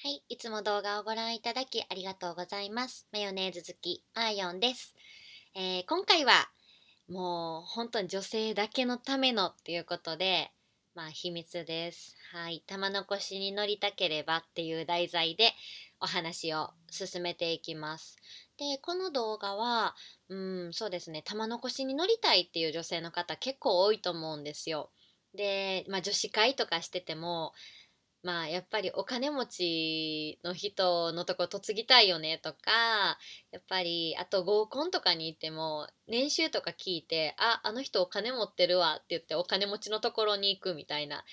はい、いつも動画をご覧いただきありがとうございます。マヨネーズ好き、アーヨンです。えー、今回は、もう本当に女性だけのためのっていうことで、まあ秘密です。はい、玉のしに乗りたければっていう題材でお話を進めていきます。で、この動画は、うん、そうですね、玉のしに乗りたいっていう女性の方結構多いと思うんですよ。で、まあ、女子会とかしててもまあやっぱりお金持ちの人のとこ嫁ぎたいよねとかやっぱりあと合コンとかに行っても年収とか聞いてああの人お金持ってるわって言ってお金持ちのところに行くみたいな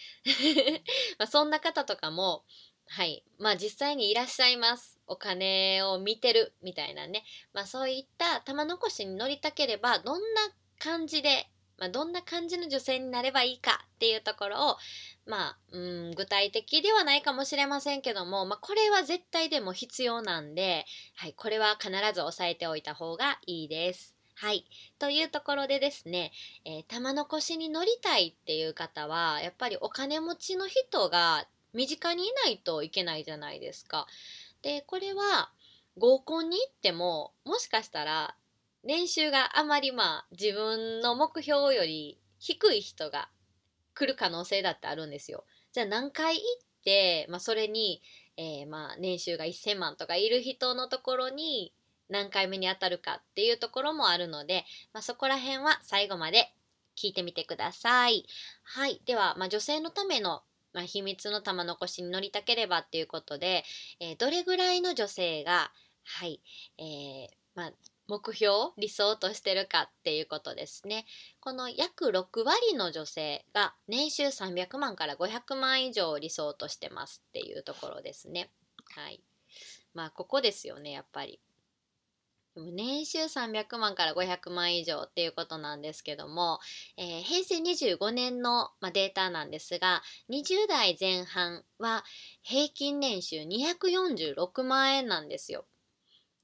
まそんな方とかもはいまあ実際にいらっしゃいますお金を見てるみたいなねまあそういった玉残しに乗りたければどんな感じで、まあ、どんな感じの女性になればいいかっていうところをまあ、うん、具体的ではないかもしれませんけども、まあ、これは絶対でも必要なんで、はい、これは必ず押さえておいた方がいいです。はい。というところでですね、えー、玉の腰に乗りたいっていう方は、やっぱりお金持ちの人が身近にいないといけないじゃないですか。で、これは合コンに行っても、もしかしたら練習があまりまあ自分の目標より低い人が来る可能性だってあるんですよ。じゃあ何回行って、まあ、それに、えー、まあ年収が1,000万とかいる人のところに何回目に当たるかっていうところもあるので、まあ、そこら辺は最後まで聞いてみてください。はい、では、まあ、女性のためのまあ、秘密の玉残しに乗りたければっていうことで、えー、どれぐらいの女性が、はい、えー、まあ、目標理想としてるかっていうことですねこの約6割の女性が年収300万から500万以上を理想としてますっていうところですねはいまあここですよねやっぱりでも年収300万から500万以上っていうことなんですけども、えー、平成25年の、まあ、データなんですが20代前半は平均年収246万円なんですよ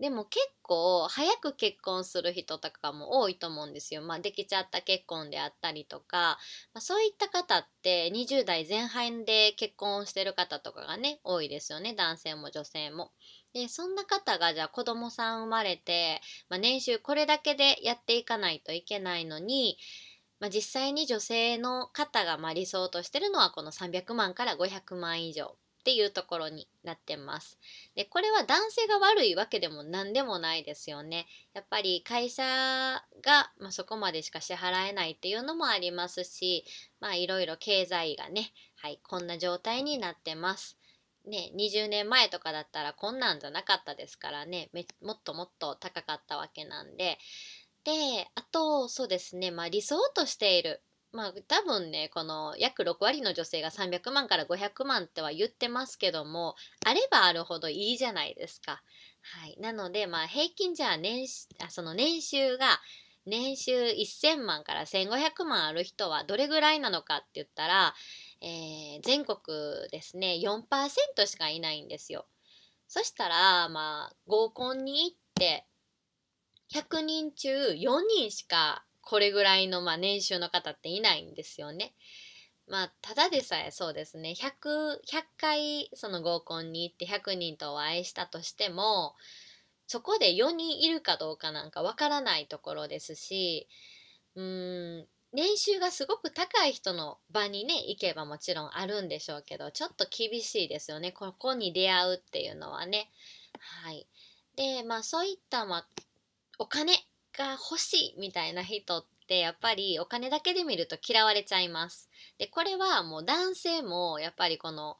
でも結構早く結婚する人とかも多いと思うんですよ。まあ、できちゃった結婚であったりとか、まあ、そういった方って20代前半で結婚してる方とかがね多いですよね男性も女性も。でそんな方がじゃあ子供さん生まれて、まあ、年収これだけでやっていかないといけないのに。まあ、実際に女性の方がま理想としてるのはこの300万から500万以上っていうところになってます。で、これは男性が悪いわけでも何でもないですよね。やっぱり会社が、まあ、そこまでしか支払えないっていうのもありますし、まあいろいろ経済がね、はい、こんな状態になってます。ね、20年前とかだったらこんなんじゃなかったですからね、もっともっと高かったわけなんで、で、あと、そうですね、まあ理想としているまあ多分ねこの約6割の女性が300万から500万っては言ってますけどもあればあるほどいいじゃないですか。はい、なのでまあ平均じゃあ年あその年収が年収1000万から1500万ある人はどれぐらいなのかって言ったら、えー、全国ですね4%しかいないんですよ。そしたらまあ合コンに行って100人中4人しかこれぐらいのまあ年収の方っていないんですよね。まあ、ただでさえそうですね 100, 100回その合コンに行って100人とお会いしたとしてもそこで4人いるかどうかなんかわからないところですしうん年収がすごく高い人の場にね行けばもちろんあるんでしょうけどちょっと厳しいですよねここに出会うっていうのはね。はい、でまあそういった、まお金が欲しいみたいな人ってやっぱりお金だけで見ると嫌われちゃいます。でこれはもう男性もやっぱりこの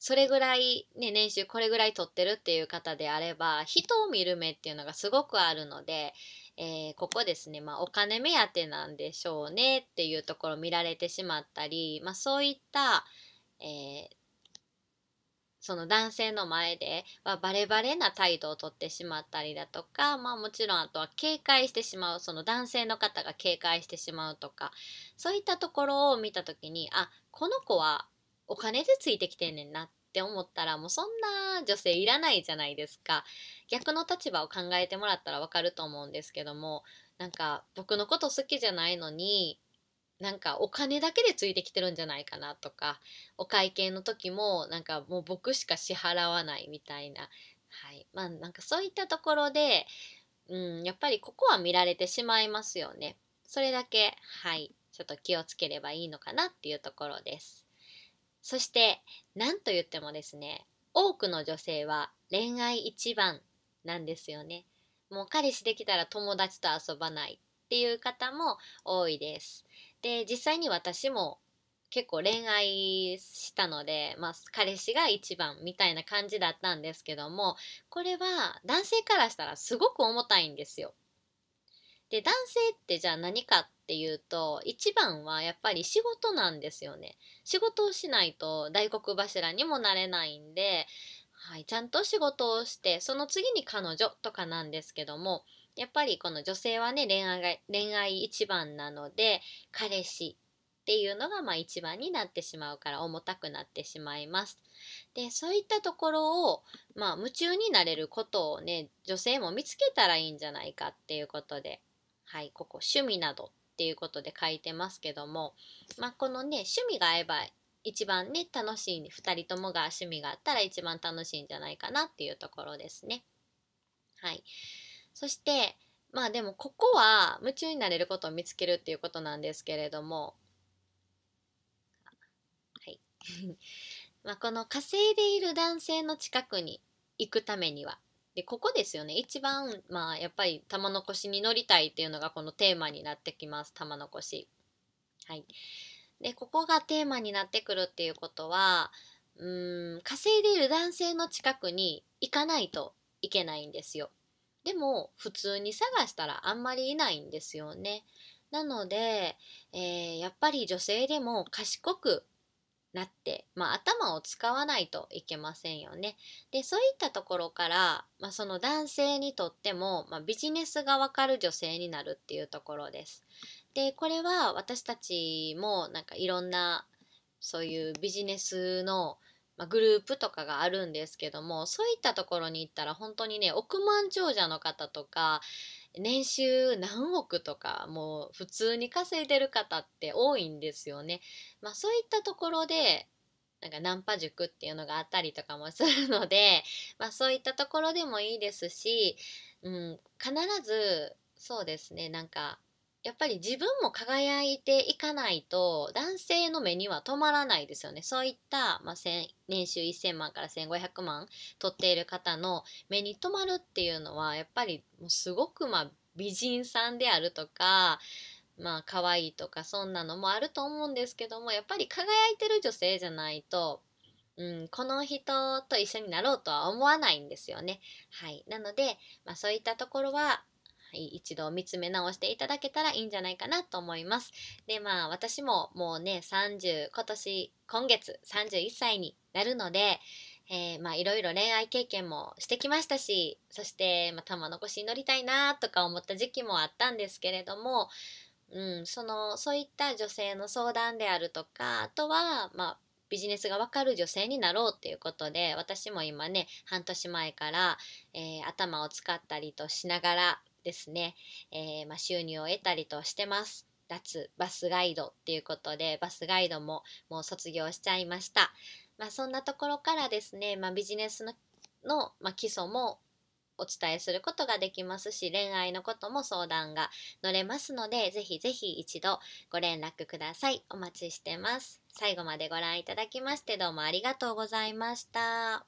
それぐらい、ね、年収これぐらい取ってるっていう方であれば人を見る目っていうのがすごくあるので、えー、ここですね、まあ、お金目当てなんでしょうねっていうところ見られてしまったり、まあ、そういった、えー、その男性の前ではバレバレな態度をとってしまったりだとか、まあ、もちろんあとは警戒してしまうその男性の方が警戒してしまうとかそういったところを見た時にあこの子はお金でついてきてんねんなって思ったらもうそんな女性いらないじゃないですか逆の立場を考えてもらったらわかると思うんですけどもなんか僕のこと好きじゃないのになんかお金だけでついてきてるんじゃないかなとかお会計の時もなんかもう僕しか支払わないみたいな、はいまあ、なんかそういったところで、うん、やっぱりここは見られてしまいますよね。それだけ、はい、ちょっと気をつければいいのかなっていうところです。そして何と言ってもですね多くの女性は恋愛一番なんですよね。もう彼氏できたら友達と遊ばないっていう方も多いです。で実際に私も結構恋愛したので、まあ、彼氏が一番みたいな感じだったんですけどもこれは男性からしたらすごく重たいんですよ。で男性ってじゃあ何かっていうと一番はやっぱり仕事なんですよね。仕事をしないと大黒柱にもなれないんで、はい、ちゃんと仕事をしてその次に彼女とかなんですけどもやっぱりこの女性はね恋愛が恋愛一番なので彼氏っていうのがまあ一番になってしまうから重たくなってしまいます。でそういったところを、まあ、夢中になれることをね女性も見つけたらいいんじゃないかっていうことで、はい、ここ趣味などっていうことで書いてますけども、まあ、このね趣味が合えば一番ね楽しい2人ともが趣味があったら一番楽しいんじゃないかなっていうところですね。はい、そしてまあでもここは夢中になれることを見つけるっていうことなんですけれどもはい まあこの稼いでいる男性の近くに行くためにはでここですよね一番まあやっぱり玉の輿に乗りたいっていうのがこのテーマになってきます玉の輿はいでここがテーマになってくるっていうことはうん稼いでいる男性の近くに行かないといけないんですよでも普通に探したらあんまりいないんですよね。なので、えー、やっぱり女性でも賢くなって、まあ、頭を使わないといけませんよね。でそういったところから、まあ、その男性にとっても、まあ、ビジネスがわかる女性になるっていうところです。でこれは私たちもなんかいろんなそういうビジネスのまグループとかがあるんですけどもそういったところに行ったら本当にね億万長者の方とか年収何億とかもう普通に稼いでる方って多いんですよね。まあ、そういったところでなんかナンパ塾っていうのがあったりとかもするので、まあ、そういったところでもいいですし、うん、必ずそうですねなんかやっぱり自分も輝いていかないと男性の目には止まらないですよねそういった、まあ、年収1,000万から1,500万取っている方の目に留まるっていうのはやっぱりもうすごくまあ美人さんであるとかまあ可愛いとかそんなのもあると思うんですけどもやっぱり輝いてる女性じゃないとうん、この人と一緒になろうとは思わないんですよね。はい。なので、まあ、そういったところは、はい、一度見つめ直していただけたらいいんじゃないかなと思います。で、まあ私ももうね、30、今年、今月31歳になるので、えー、まあいろいろ恋愛経験もしてきましたし、そして、まあ、玉のしに乗りたいなとか思った時期もあったんですけれども、うん、その、そういった女性の相談であるとか、あとは、まあ、ビジネスがわかる女性になろうっていうことで私も今ね半年前から、えー、頭を使ったりとしながらですね、えー、まあ、収入を得たりとしてます。脱バスガイドっていうことでバスガイドももう卒業しちゃいました。まあ、そんなところからですね、まあ、ビジネスのの、まあ、基礎もお伝えすることができますし恋愛のことも相談が乗れますのでぜひぜひ一度ご連絡くださいお待ちしてます最後までご覧いただきましてどうもありがとうございました